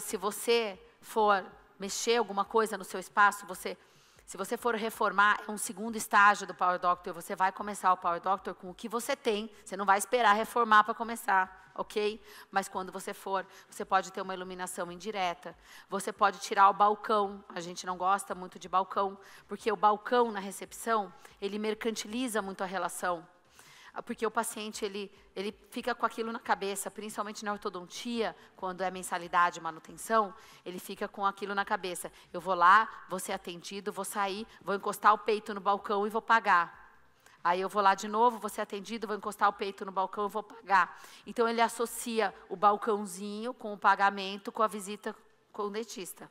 se você for mexer alguma coisa no seu espaço, você, se você for reformar, é um segundo estágio do Power Doctor. Você vai começar o Power Doctor com o que você tem. Você não vai esperar reformar para começar, ok? Mas quando você for, você pode ter uma iluminação indireta. Você pode tirar o balcão. A gente não gosta muito de balcão, porque o balcão na recepção ele mercantiliza muito a relação. Ah, porque o paciente ele, ele fica com aquilo na cabeça, principalmente na ortodontia, quando é mensalidade, manutenção, ele fica com aquilo na cabeça. Eu vou lá, vou ser atendido, vou sair, vou encostar o peito no balcão e vou pagar. Aí eu vou lá de novo, vou ser atendido, vou encostar o peito no balcão e vou pagar. Então ele associa o balcãozinho com o pagamento, com a visita com o dentista.